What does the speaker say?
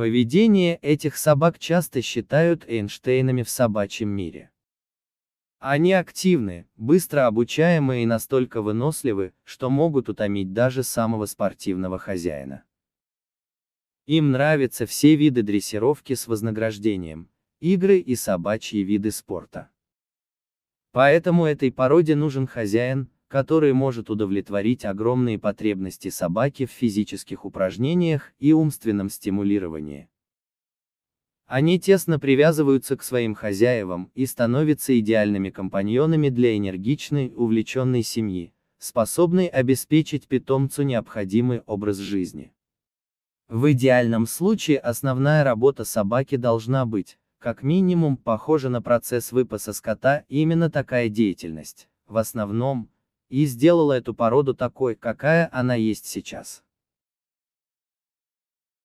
Поведение этих собак часто считают Эйнштейнами в собачьем мире. Они активны, быстро обучаемые и настолько выносливы, что могут утомить даже самого спортивного хозяина. Им нравятся все виды дрессировки с вознаграждением, игры и собачьи виды спорта. Поэтому этой породе нужен хозяин, который может удовлетворить огромные потребности собаки в физических упражнениях и умственном стимулировании. Они тесно привязываются к своим хозяевам и становятся идеальными компаньонами для энергичной, увлеченной семьи, способной обеспечить питомцу необходимый образ жизни. В идеальном случае основная работа собаки должна быть, как минимум, похожа на процесс выпаса скота, именно такая деятельность. В основном, и сделала эту породу такой, какая она есть сейчас.